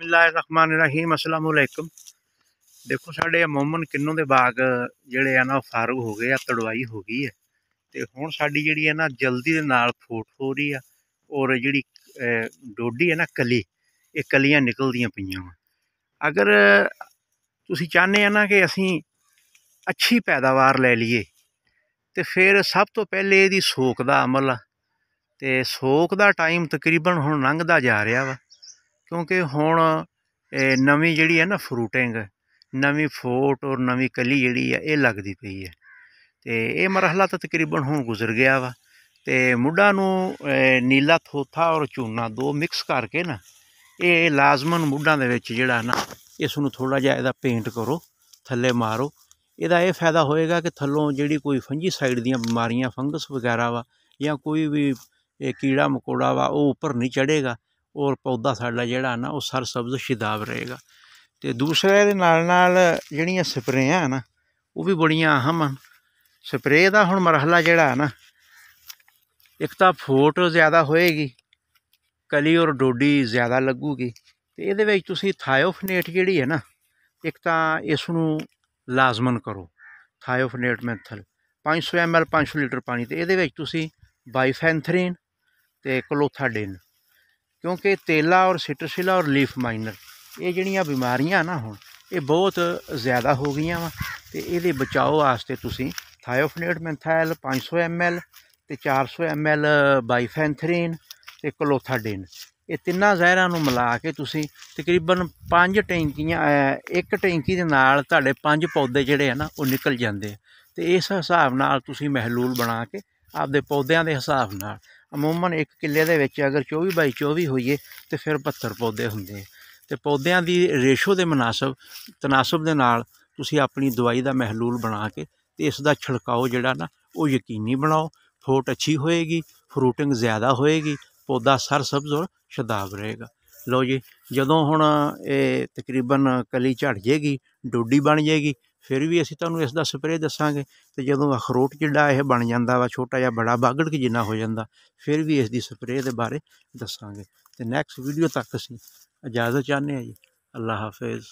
ਬਿਸਮਿਲ੍ਲਾਹਿਰਰਹਿਮਾਨਿਰਰਹੀਮ ਅਸਲਾਮ ਅਲੈਕਮ ਦੇਖੋ ਸਾਡੇ ਮੂਮਨ ਕਿੰਨੋਂ ਦੇ ਬਾਗ ਜਿਹੜੇ ਆ ਨਾ ਫਾਰਗ ਹੋ ਗਏ ਆ ਤੜਵਾਈ ਹੋ ਗਈ ਹੈ ਤੇ ਹੁਣ ਸਾਡੀ ਜਿਹੜੀ ਹੈ ਨਾ ਜਲਦੀ ਦੇ ਨਾਲ ਫੋਟ ਹੋ ਰਹੀ ਆ ਔਰ ਜਿਹੜੀ ਡੋਡੀ ਹੈ ਨਾ ਕਲੀ ਇਹ ਕਲੀਆਂ ਨਿਕਲਦੀਆਂ ਪਈਆਂ ਵਾ ਅਗਰ ਤੁਸੀਂ ਚਾਹਨੇ ਆ ਨਾ ਕਿ ਅਸੀਂ ਅੱਛੀ ਪੈਦਾਵਾਰ ਲੈ ਲਈਏ ਤੇ ਫਿਰ ਸਭ ਤੋਂ ਪਹਿਲੇ ਇਹਦੀ ਸੋਕ ਦਾ ਅਮਲ ਤੇ ਸੋਕ ਦਾ ਟਾਈਮ ਤਕਰੀਬਨ ਹੁਣ ਲੰਘਦਾ ਜਾ ਰਿਹਾ ਵਾ ਕਿਉਂਕਿ ਹੁਣ ਨਵੀਂ ਜਿਹੜੀ ਹੈ ਨਾ ਫਰੂਟਿੰਗ ਨਵੀਂ ਫੋਟ ਔਰ ਨਵੀਂ ਕਲੀ ਜਿਹੜੀ ਹੈ ਇਹ ਲੱਗਦੀ ਪਈ ਹੈ ਤੇ ਇਹ ਮਰਹਲਾ ਤਾਂ ਤਕਰੀਬਨ ਹੁਣ ਗੁਜ਼ਰ ਗਿਆ ਵਾ ਤੇ ਮੁੱਢਾਂ ਨੂੰ ਨੀਲਾ ਥੋਥਾ ਔਰ ਚੂਨਾ ਦੋ ਮਿਕਸ ਕਰਕੇ ਨਾ ਇਹ ਲਾਜ਼ਮਨ ਮੁੱਢਾਂ ਦੇ ਵਿੱਚ ਜਿਹੜਾ ਨਾ ਇਸ ਨੂੰ ਥੋੜਾ ਜਿਹਾ ਇਹਦਾ ਪੇਂਟ ਕਰੋ ਥੱਲੇ ਮਾਰੋ ਇਹਦਾ ਇਹ ਫਾਇਦਾ ਹੋਏਗਾ ਕਿ ਥੱਲੋਂ ਜਿਹੜੀ ਕੋਈ ਫੰਜੀ ਸਾਈਡ ਦੀਆਂ ਬਿਮਾਰੀਆਂ ਫੰਗਸ ਵਗੈਰਾ ਵਾ ਜਾਂ ਕੋਈ ਵੀ ਇਹ ਕੀੜਾ ਮਕੋੜਾ ਵਾ ਉਹ ਉੱਪਰ ਨਹੀਂ ਚੜੇਗਾ ਔਰ ਪੌਦਾ ਸਾਡਾ ਜਿਹੜਾ ਨਾ ਉਹ ਸਬਜ਼ ਸ਼ਿਦਾਬ ਰਹੇਗਾ ਤੇ ਦੂਸਰੇ ਦੇ ਨਾਲ ਨਾਲ ਜਿਹੜੀਆਂ ਸਪਰੇਆਂ ਨਾ ਉਹ ਵੀ ਬੜੀਆਂ ਅਹਿਮ ਹਨ ਸਪਰੇ ਦਾ ਹੁਣ ਮਰਹਲਾ ਜਿਹੜਾ ਨਾ ਇੱਕ ਤਾਂ ਫੋਟ ਜ਼ਿਆਦਾ ਹੋਏਗੀ ਕਲੀ ਔਰ ਡੋਡੀ ਜ਼ਿਆਦਾ ਲੱਗੂਗੀ ਤੇ ਇਹਦੇ ਵਿੱਚ ਤੁਸੀਂ ਥਾਇਓਫਨੇਟ ਜਿਹੜੀ ਹੈ ਨਾ ਇੱਕ ਤਾਂ ਇਸ ਨੂੰ ਲਾਜ਼ਮਨ ਕਰੋ ਥਾਇਓਫਨੇਟ ਮੈਥਲ 500 ml 500 ਲੀਟਰ ਪਾਣੀ ਤੇ ਇਹਦੇ ਵਿੱਚ ਤੁਸੀਂ ਬਾਈਫੈਂਥਰੀਨ ਤੇ ਕਲੋਥਾਡਿਨ ਕਿਉਂਕਿ ਤੇਲਾ ਔਰ ਸਿਟਰਸਿਲਾ ਔਰ ਲੀਫ ਮਾਈਨਰ ਇਹ ਜਿਹੜੀਆਂ ਬਿਮਾਰੀਆਂ ਨਾ ਹੁਣ ਇਹ ਬਹੁਤ ਜ਼ਿਆਦਾ ਹੋ ਗਈਆਂ ਵਾ ਤੇ ਇਹਦੇ ਬਚਾਓ ਵਾਸਤੇ ਤੁਸੀਂ ਥਾਇਓਫਨੇਟ ਮੈਂਥਾਇਲ 500 ml ਤੇ 400 ml ਬਾਈਫੈਂਥਰੀਨ ਤੇ ਕਲੋਥਾਡਿਨ ਇਹ ਤਿੰਨਾਂ ਜ਼ਹਿਰਾਂ ਨੂੰ ਮਿਲਾ ਕੇ ਤੁਸੀਂ ਤਕਰੀਬਨ 5 ਟੈਂਕੀਆਂ ਇੱਕ ਟੈਂਕੀ ਦੇ ਨਾਲ ਤੁਹਾਡੇ 5 ਪੌਦੇ ਜਿਹੜੇ ਆ ਨਾ ਉਹ ਨਿਕਲ ਜਾਂਦੇ ਤੇ ਇਸ ਹਿਸਾਬ ਨਾਲ ਤੁਸੀਂ ਮਹਿਲੂਲ ਬਣਾ ਕੇ ਆਪਦੇ ਪੌਦਿਆਂ ਦੇ ਹਿਸਾਬ ਨਾਲ ਅਮੂਮਨ ਇੱਕ ਕਿੱਲੇ ਦੇ ਵਿੱਚ ਅਗਰ 24 ਬਾਈ 24 ਹੋਈਏ ਤੇ ਫਿਰ 72 ਪੌਦੇ ਹੁੰਦੇ ਤੇ ਪੌਦਿਆਂ ਦੀ ਰੇਸ਼ੋ ਦੇ ਮناسب ਤਨਾਸਬ ਦੇ ਨਾਲ ਤੁਸੀਂ ਆਪਣੀ ਦਵਾਈ ਦਾ ਮਹਿਲੂਲ ਬਣਾ ਕੇ ਤੇ ਇਸ ਦਾ ਛਿੜਕਾਓ ਜਿਹੜਾ ਨਾ ਉਹ ਯਕੀਨੀ ਬਣਾਓ ਫੋਟ ਅੱਛੀ ਹੋਏਗੀ ਫਰੂਟਿੰਗ ਜ਼ਿਆਦਾ ਹੋਏਗੀ ਪੌਦਾ ਸਬਜ਼ ਹੋਰ ਸ਼ਦਾਬ ਰਹੇਗਾ ਲੋ ਜੀ ਜਦੋਂ ਹੁਣ ਇਹ ਤਕਰੀਬਨ ਕਲੀ ਝੜ ਜੇਗੀ ਡੋਡੀ ਬਣ ਜੇਗੀ ਫਿਰ ਵੀ ਅਸੀਂ ਤੁਹਾਨੂੰ ਇਸ ਦਾ ਸਪਰੇਅ ਦੱਸਾਂਗੇ ਤੇ ਜਦੋਂ ਅਖਰੋਟ ਜਿੱਡਾ ਇਹ ਬਣ ਜਾਂਦਾ ਵਾ ਛੋਟਾ ਜਿਹਾ ਬੜਾ ਬਾਗੜ ਕਿ ਜਿੰਨਾ ਹੋ ਜਾਂਦਾ ਫਿਰ ਵੀ ਇਸ ਦੀ ਸਪਰੇਅ ਦੇ ਬਾਰੇ ਦੱਸਾਂਗੇ ਤੇ ਨੈਕਸਟ ਵੀਡੀਓ ਤੱਕ ਅਸੀਂ ਇਜਾਜ਼ਤ ਚਾਹੁੰਦੇ ਹਾਂ ਜੀ ਅੱਲਾਹ ਹਾਫਿਜ਼